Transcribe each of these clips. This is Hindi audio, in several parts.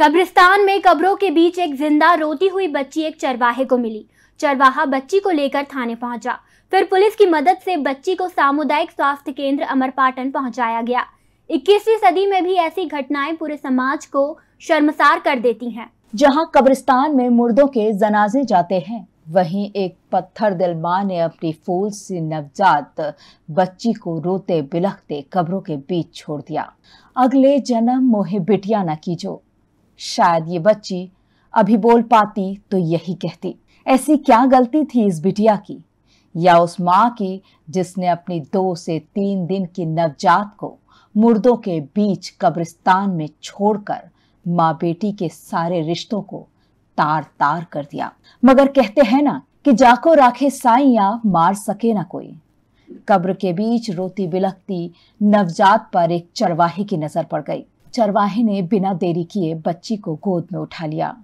कब्रिस्तान में कब्रों के बीच एक जिंदा रोती हुई बच्ची एक चरवाहे को मिली चरवाहा बच्ची को लेकर थाने पहुंचा फिर पुलिस की मदद से बच्ची को सामुदायिक स्वास्थ्य केंद्र अमरपाटन पहुंचाया गया 21वीं सदी में भी ऐसी घटनाएं पूरे समाज को शर्मसार कर देती हैं जहां कब्रिस्तान में मुर्दों के जनाजे जाते हैं वहीं एक पत्थर दिल माँ ने अपनी फूल से नवजात बच्ची को रोते बिलखते कब्रों के बीच छोड़ दिया अगले जन्म मोहे बिटिया न कीजो शायद ये बच्ची अभी बोल पाती तो यही कहती ऐसी क्या गलती थी इस बिटिया की या उस माँ की जिसने अपनी दो से तीन दिन की नवजात को मुर्दों के बीच कब्रिस्तान में छोड़कर माँ बेटी के सारे रिश्तों को तार तार कर दिया मगर कहते हैं ना कि जाको राखे या मार सके ना कोई कब्र के बीच रोती बिलखती नवजात पर एक चरवाहे की नजर पड़ गई चरवाहे ने बिना देरी किए बच्ची को गोद में उठा लिया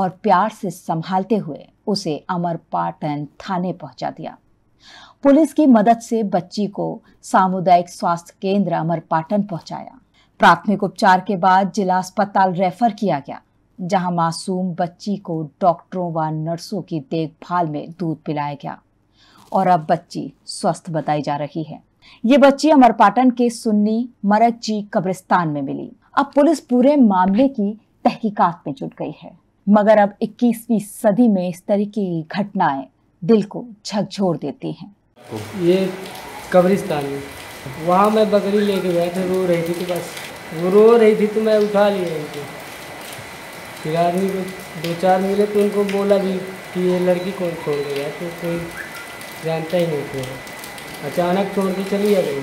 और प्यार से संभालते हुए उसे अमरपाटन थाने पहुंचा दिया पुलिस की मदद से बच्ची को सामुदायिक स्वास्थ्य केंद्र अमरपाटन पहुंचाया प्राथमिक उपचार के बाद जिला अस्पताल रेफर किया गया जहां मासूम बच्ची को डॉक्टरों व नर्सों की देखभाल में दूध पिलाया गया और अब बच्ची स्वस्थ बताई जा रही है ये बच्ची अमरपाटन के सुन्नी मरक जी कब्रिस्तान में मिली अब पुलिस पूरे मामले की तहकीकात में जुट गई है मगर अब 21वीं सदी में इस तरह की घटनाएं दिल को झकझोर देती हैं ये कब्रिस्तान वहाँ मैं बकरी लेके गया था रो रही थी तो बस वो रो रही थी तो मैं उठा लिया इनको फिर आदमी को दो चार मिले तो उनको बोला भी कि ये लड़की कौन छोड़ गया तो कोई जानता ही नहीं थे अचानक छोड़ के चली आ गई